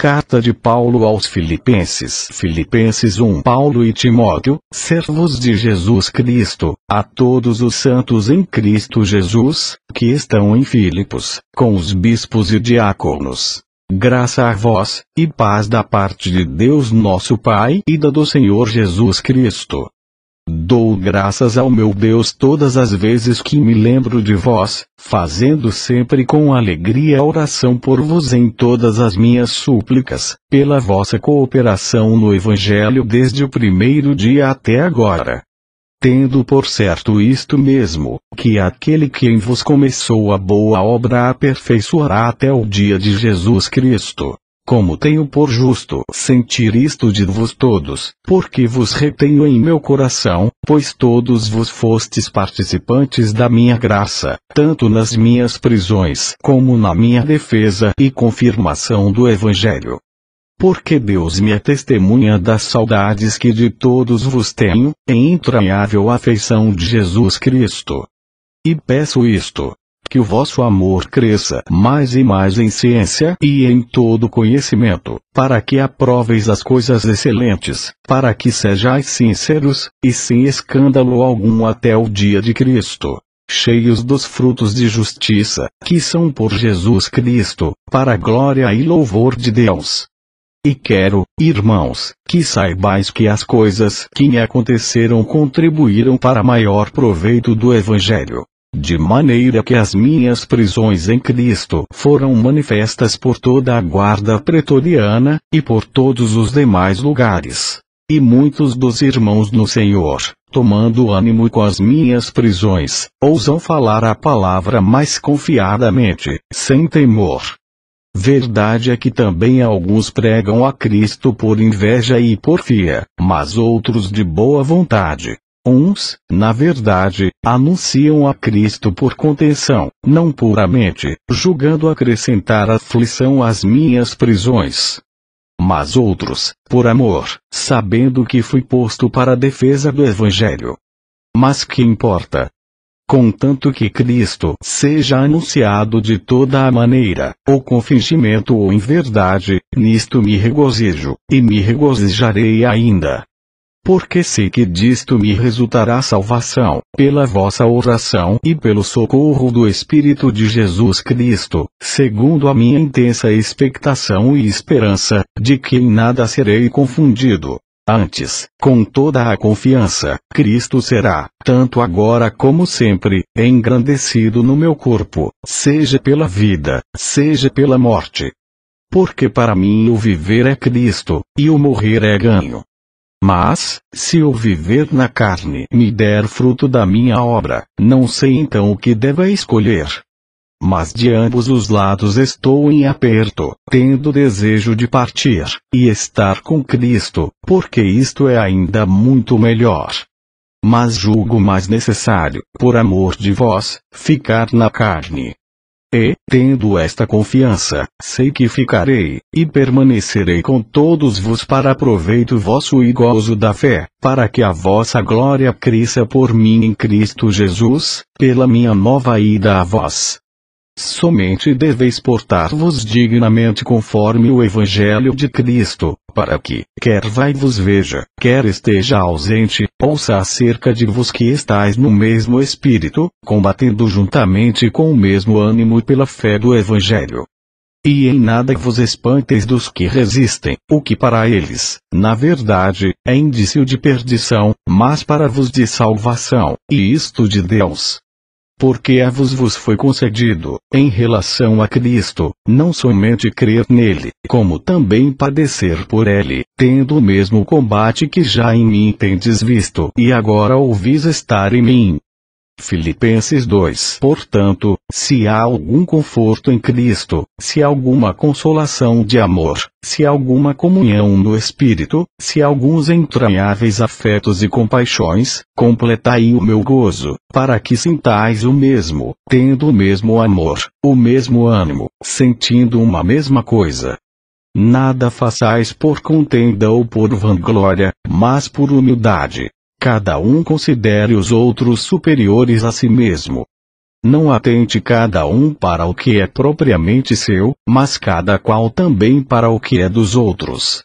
Carta de Paulo aos Filipenses Filipenses 1 Paulo e Timóteo, servos de Jesus Cristo, a todos os santos em Cristo Jesus, que estão em Filipos, com os bispos e diáconos. Graça a vós, e paz da parte de Deus nosso Pai e da do Senhor Jesus Cristo. Dou graças ao meu Deus todas as vezes que me lembro de vós, fazendo sempre com alegria a oração por vos em todas as minhas súplicas, pela vossa cooperação no Evangelho desde o primeiro dia até agora. Tendo por certo isto mesmo, que aquele que em vos começou a boa obra aperfeiçoará até o dia de Jesus Cristo como tenho por justo sentir isto de vos todos, porque vos retenho em meu coração, pois todos vos fostes participantes da minha graça, tanto nas minhas prisões como na minha defesa e confirmação do Evangelho. Porque Deus me é testemunha das saudades que de todos vos tenho, em entranhável afeição de Jesus Cristo. E peço isto, que o vosso amor cresça mais e mais em ciência e em todo conhecimento, para que aproveis as coisas excelentes, para que sejais sinceros, e sem escândalo algum até o dia de Cristo, cheios dos frutos de justiça, que são por Jesus Cristo, para glória e louvor de Deus. E quero, irmãos, que saibais que as coisas que me aconteceram contribuíram para maior proveito do Evangelho, de maneira que as minhas prisões em Cristo foram manifestas por toda a guarda pretoriana, e por todos os demais lugares. E muitos dos irmãos no Senhor, tomando ânimo com as minhas prisões, ousam falar a palavra mais confiadamente, sem temor. Verdade é que também alguns pregam a Cristo por inveja e porfia, mas outros de boa vontade, Uns, na verdade, anunciam a Cristo por contenção, não puramente, julgando acrescentar aflição às minhas prisões. Mas outros, por amor, sabendo que fui posto para a defesa do Evangelho. Mas que importa? Contanto que Cristo seja anunciado de toda a maneira, ou com fingimento ou em verdade, nisto me regozijo, e me regozijarei ainda porque sei que disto me resultará salvação, pela vossa oração e pelo socorro do Espírito de Jesus Cristo, segundo a minha intensa expectação e esperança, de que em nada serei confundido. Antes, com toda a confiança, Cristo será, tanto agora como sempre, engrandecido no meu corpo, seja pela vida, seja pela morte. Porque para mim o viver é Cristo, e o morrer é ganho. Mas, se eu viver na carne me der fruto da minha obra, não sei então o que deva escolher. Mas de ambos os lados estou em aperto, tendo desejo de partir, e estar com Cristo, porque isto é ainda muito melhor. Mas julgo mais necessário, por amor de vós, ficar na carne, e, tendo esta confiança, sei que ficarei, e permanecerei com todos vos para proveito vosso e gozo da fé, para que a vossa glória cresça por mim em Cristo Jesus, pela minha nova ida a vós. Somente deveis portar-vos dignamente conforme o Evangelho de Cristo, para que, quer vai vos veja, quer esteja ausente, ouça acerca de vos que estáis no mesmo Espírito, combatendo juntamente com o mesmo ânimo pela fé do Evangelho. E em nada vos espanteis dos que resistem, o que para eles, na verdade, é indício de perdição, mas para vos de salvação, e isto de Deus, porque a vos vos foi concedido, em relação a Cristo, não somente crer nele, como também padecer por ele, tendo o mesmo combate que já em mim tendes visto e agora ouvis estar em mim. Filipenses 2 Portanto, se há algum conforto em Cristo, se há alguma consolação de amor, se há alguma comunhão no Espírito, se há alguns entranháveis afetos e compaixões, completai o meu gozo, para que sintais o mesmo, tendo o mesmo amor, o mesmo ânimo, sentindo uma mesma coisa. Nada façais por contenda ou por vanglória, mas por humildade. Cada um considere os outros superiores a si mesmo, não atente cada um para o que é propriamente seu, mas cada qual também para o que é dos outros.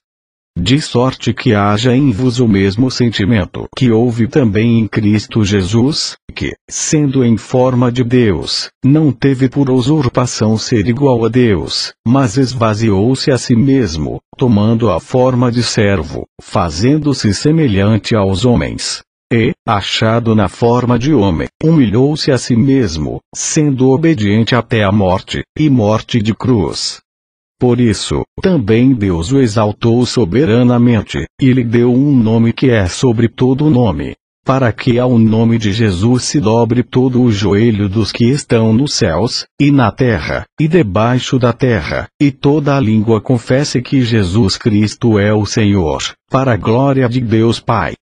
De sorte que haja em vos o mesmo sentimento que houve também em Cristo Jesus, que, sendo em forma de Deus, não teve por usurpação ser igual a Deus, mas esvaziou-se a si mesmo, tomando a forma de servo, fazendo-se semelhante aos homens e, achado na forma de homem, humilhou-se a si mesmo, sendo obediente até a morte, e morte de cruz. Por isso, também Deus o exaltou soberanamente, e lhe deu um nome que é sobre todo nome, para que ao nome de Jesus se dobre todo o joelho dos que estão nos céus, e na terra, e debaixo da terra, e toda a língua confesse que Jesus Cristo é o Senhor, para a glória de Deus Pai.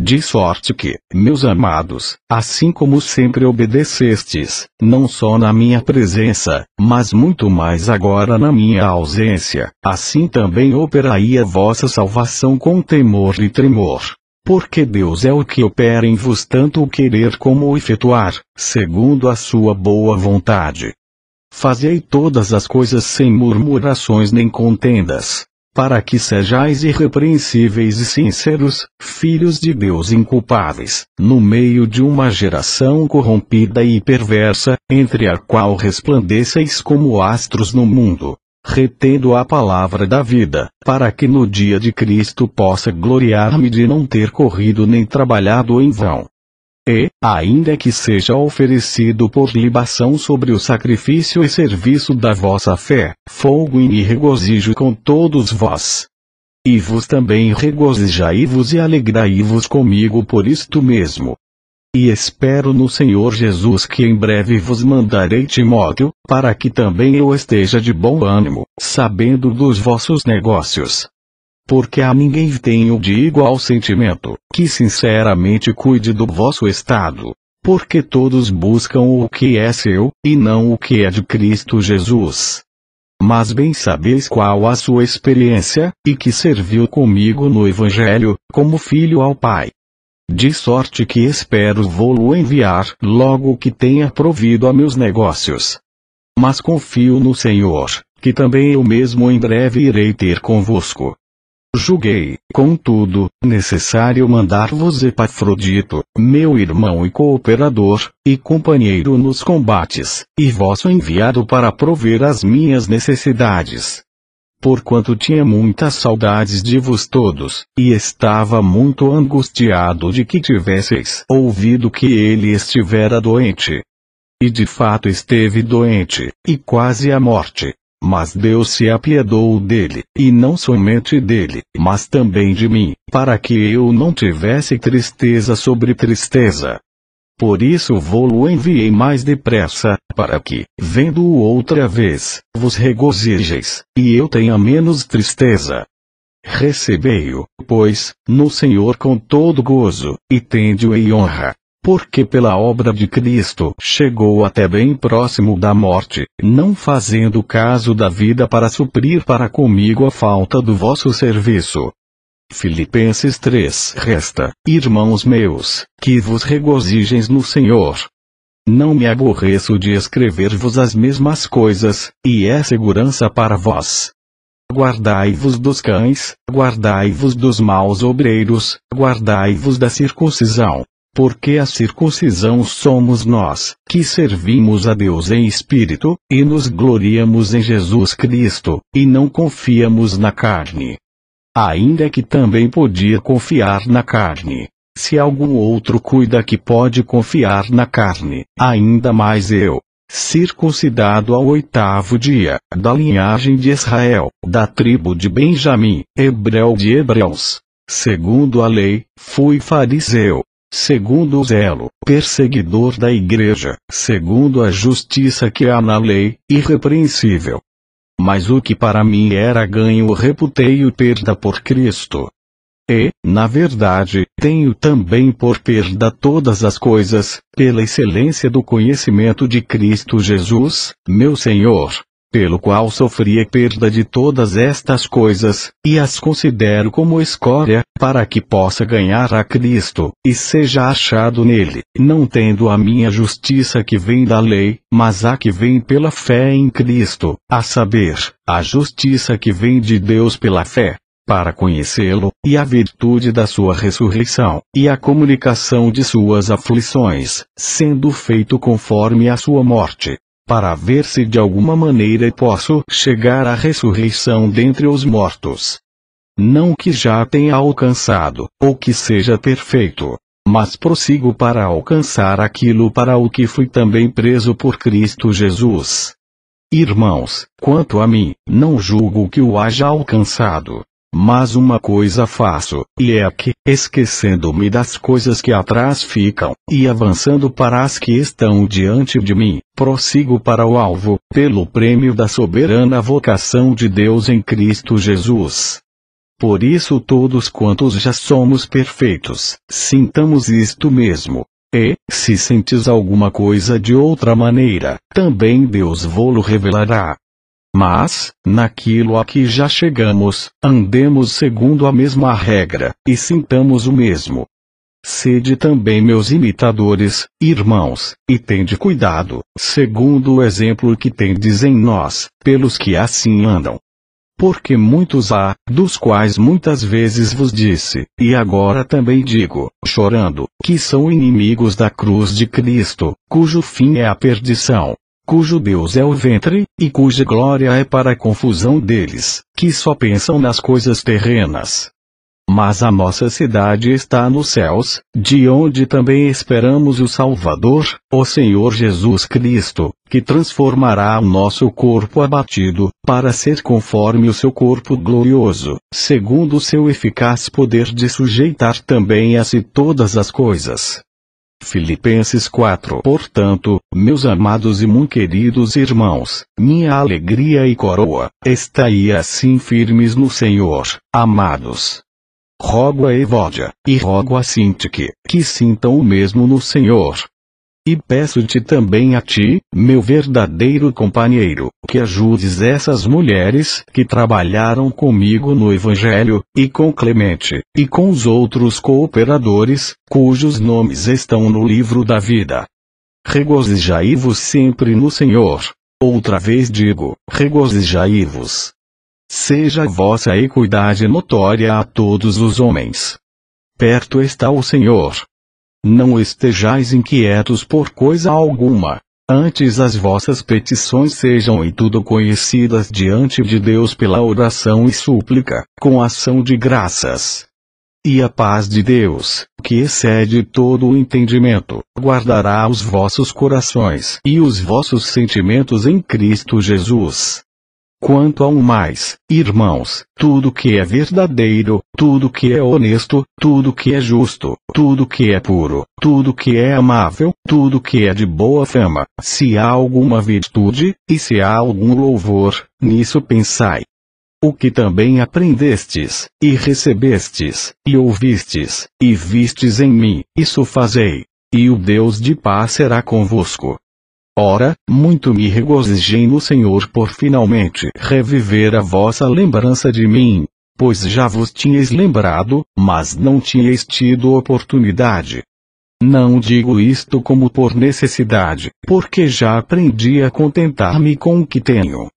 De sorte que, meus amados, assim como sempre obedecestes, não só na minha presença, mas muito mais agora na minha ausência, assim também operai a vossa salvação com temor e tremor. Porque Deus é o que opera em vos tanto o querer como o efetuar, segundo a sua boa vontade. Fazei todas as coisas sem murmurações nem contendas, para que sejais irrepreensíveis e sinceros, filhos de Deus inculpáveis, no meio de uma geração corrompida e perversa, entre a qual resplandeceis como astros no mundo, retendo a palavra da vida, para que no dia de Cristo possa gloriar-me de não ter corrido nem trabalhado em vão e, ainda que seja oferecido por libação sobre o sacrifício e serviço da vossa fé, fogo e regozijo com todos vós. E vos também regozijai-vos e alegrai-vos comigo por isto mesmo. E espero no Senhor Jesus que em breve vos mandarei Timóteo, para que também eu esteja de bom ânimo, sabendo dos vossos negócios, porque a ninguém tenho de igual sentimento, que sinceramente cuide do vosso estado. Porque todos buscam o que é seu, e não o que é de Cristo Jesus. Mas bem sabeis qual a sua experiência, e que serviu comigo no Evangelho, como filho ao Pai. De sorte que espero vou-lo enviar logo que tenha provido a meus negócios. Mas confio no Senhor, que também eu mesmo em breve irei ter convosco. Julguei, contudo, necessário mandar-vos Epafrodito, meu irmão e cooperador, e companheiro nos combates, e vosso enviado para prover as minhas necessidades. Porquanto tinha muitas saudades de vos todos, e estava muito angustiado de que tivesseis ouvido que ele estivera doente. E de fato esteve doente, e quase à morte. Mas Deus se apiedou dele, e não somente dele, mas também de mim, para que eu não tivesse tristeza sobre tristeza. Por isso vou-lo enviei mais depressa, para que, vendo-o outra vez, vos regozijeis, e eu tenha menos tristeza. Recebei-o, pois, no Senhor com todo gozo, e tende-o em honra, porque pela obra de Cristo chegou até bem próximo da morte, não fazendo caso da vida para suprir para comigo a falta do vosso serviço. Filipenses 3 Resta, irmãos meus, que vos regozijem no Senhor. Não me aborreço de escrever-vos as mesmas coisas, e é segurança para vós. Guardai-vos dos cães, guardai-vos dos maus obreiros, guardai-vos da circuncisão, porque a circuncisão somos nós, que servimos a Deus em espírito, e nos gloriamos em Jesus Cristo, e não confiamos na carne. Ainda que também podia confiar na carne. Se algum outro cuida que pode confiar na carne, ainda mais eu, circuncidado ao oitavo dia, da linhagem de Israel, da tribo de Benjamim, hebreu de hebreus. Segundo a lei, fui fariseu, segundo o zelo perseguidor da Igreja, segundo a justiça que há na lei, irrepreensível. Mas o que para mim era ganho reputei-o perda por Cristo. E, na verdade, tenho também por perda todas as coisas, pela excelência do conhecimento de Cristo Jesus, meu Senhor, pelo qual sofria perda de todas estas coisas, e as considero como escória, para que possa ganhar a Cristo, e seja achado nele, não tendo a minha justiça que vem da lei, mas a que vem pela fé em Cristo, a saber, a justiça que vem de Deus pela fé para conhecê-lo, e a virtude da sua ressurreição, e a comunicação de suas aflições, sendo feito conforme a sua morte, para ver se de alguma maneira posso chegar à ressurreição dentre os mortos. Não que já tenha alcançado, ou que seja perfeito, mas prossigo para alcançar aquilo para o que fui também preso por Cristo Jesus. Irmãos, quanto a mim, não julgo que o haja alcançado, mas uma coisa faço, e é que, esquecendo-me das coisas que atrás ficam, e avançando para as que estão diante de mim, prossigo para o alvo, pelo prêmio da soberana vocação de Deus em Cristo Jesus. Por isso todos quantos já somos perfeitos, sintamos isto mesmo. E, se sentes alguma coisa de outra maneira, também Deus vô-lo revelará. Mas, naquilo a que já chegamos, andemos segundo a mesma regra, e sintamos o mesmo. Sede também meus imitadores, irmãos, e tende cuidado, segundo o exemplo que tendes em nós, pelos que assim andam. Porque muitos há, dos quais muitas vezes vos disse, e agora também digo, chorando, que são inimigos da cruz de Cristo, cujo fim é a perdição, cujo Deus é o ventre, e cuja glória é para a confusão deles, que só pensam nas coisas terrenas. Mas a nossa cidade está nos céus, de onde também esperamos o Salvador, o Senhor Jesus Cristo, que transformará o nosso corpo abatido, para ser conforme o seu corpo glorioso, segundo o seu eficaz poder de sujeitar também a si todas as coisas. Filipenses 4 Portanto, meus amados e muito queridos irmãos, minha alegria e coroa, estai assim firmes no Senhor, amados. Rogo a Evódia, e rogo a Sintique, que sintam o mesmo no Senhor. E peço-te também a ti, meu verdadeiro companheiro, que ajudes essas mulheres que trabalharam comigo no Evangelho, e com Clemente, e com os outros cooperadores, cujos nomes estão no livro da vida. Regozijai-vos sempre no Senhor. Outra vez digo, regozijai-vos. Seja a vossa equidade notória a todos os homens. Perto está o Senhor, não estejais inquietos por coisa alguma. Antes as vossas petições sejam em tudo conhecidas diante de Deus pela oração e súplica, com ação de graças. E a paz de Deus, que excede todo o entendimento, guardará os vossos corações e os vossos sentimentos em Cristo Jesus. Quanto ao mais, irmãos, tudo que é verdadeiro, tudo que é honesto, tudo que é justo, tudo que é puro, tudo que é amável, tudo que é de boa fama, se há alguma virtude, e se há algum louvor, nisso pensai. O que também aprendestes, e recebestes, e ouvistes, e vistes em mim, isso fazei. E o Deus de paz será convosco. Ora, muito me regozijei no Senhor por finalmente reviver a vossa lembrança de mim, pois já vos tinhais lembrado, mas não tinhais tido oportunidade. Não digo isto como por necessidade, porque já aprendi a contentar-me com o que tenho.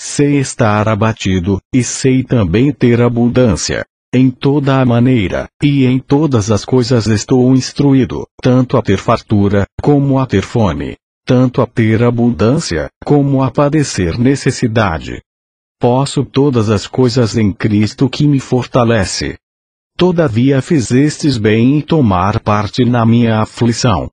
Sei estar abatido, e sei também ter abundância. Em toda a maneira, e em todas as coisas estou instruído, tanto a ter fartura, como a ter fome, tanto a ter abundância, como a padecer necessidade. Posso todas as coisas em Cristo que me fortalece. Todavia fizestes bem em tomar parte na minha aflição.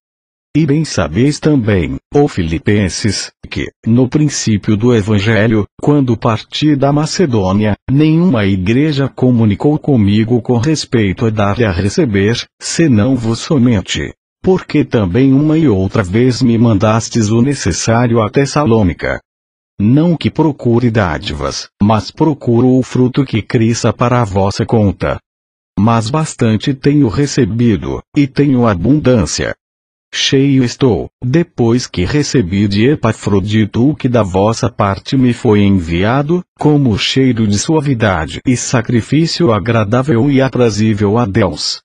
E bem sabeis também, ó Filipenses, que, no princípio do Evangelho, quando parti da Macedônia, nenhuma igreja comunicou comigo com respeito a dar e a receber, senão vos somente porque também uma e outra vez me mandastes o necessário a Tessalônica. Não que procure dádivas, mas procuro o fruto que cresça para a vossa conta. Mas bastante tenho recebido, e tenho abundância. Cheio estou, depois que recebi de Epafrodito o que da vossa parte me foi enviado, como cheiro de suavidade e sacrifício agradável e aprazível a Deus.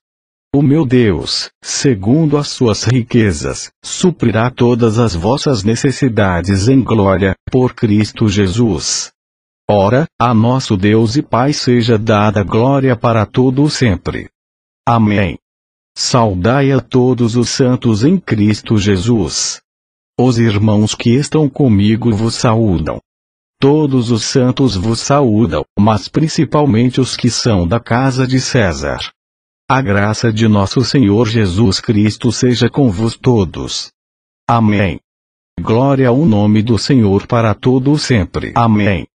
O meu Deus, segundo as suas riquezas, suprirá todas as vossas necessidades em glória, por Cristo Jesus. Ora, a nosso Deus e Pai seja dada glória para todo o sempre. Amém. Saudai a todos os santos em Cristo Jesus. Os irmãos que estão comigo vos saúdam. Todos os santos vos saúdam, mas principalmente os que são da casa de César. A graça de nosso Senhor Jesus Cristo seja convosco todos. Amém. Glória ao nome do Senhor para todo sempre. Amém.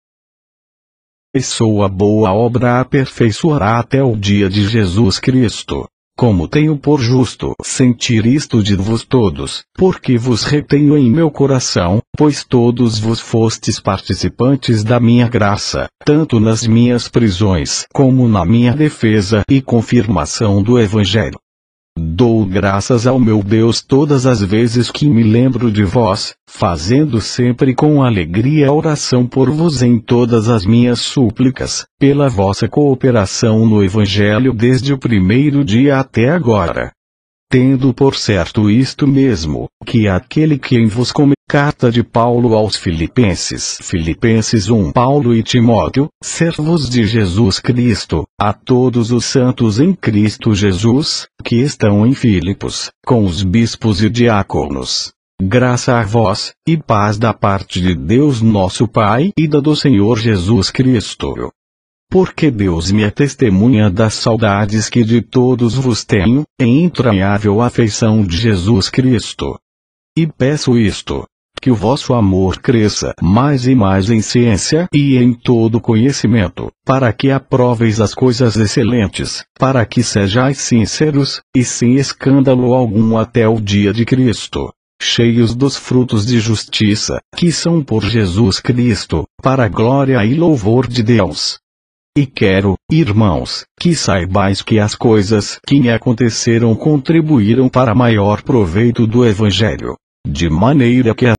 E sua boa obra aperfeiçoará até o dia de Jesus Cristo. Como tenho por justo sentir isto de vos todos, porque vos retenho em meu coração, pois todos vos fostes participantes da minha graça, tanto nas minhas prisões como na minha defesa e confirmação do Evangelho. Dou graças ao meu Deus todas as vezes que me lembro de vós, fazendo sempre com alegria oração por vos em todas as minhas súplicas, pela vossa cooperação no Evangelho desde o primeiro dia até agora. Tendo por certo isto mesmo, que aquele que em vos come, carta de Paulo aos Filipenses, Filipenses 1, Paulo e Timóteo, servos de Jesus Cristo, a todos os santos em Cristo Jesus, que estão em Filipos, com os bispos e diáconos. Graça a vós, e paz da parte de Deus nosso Pai e da do Senhor Jesus Cristo porque Deus me é testemunha das saudades que de todos vos tenho, em entranhável afeição de Jesus Cristo. E peço isto, que o vosso amor cresça mais e mais em ciência e em todo conhecimento, para que aproveis as coisas excelentes, para que sejais sinceros, e sem escândalo algum até o dia de Cristo, cheios dos frutos de justiça, que são por Jesus Cristo, para glória e louvor de Deus. E quero, irmãos, que saibais que as coisas que me aconteceram contribuíram para maior proveito do Evangelho. De maneira que a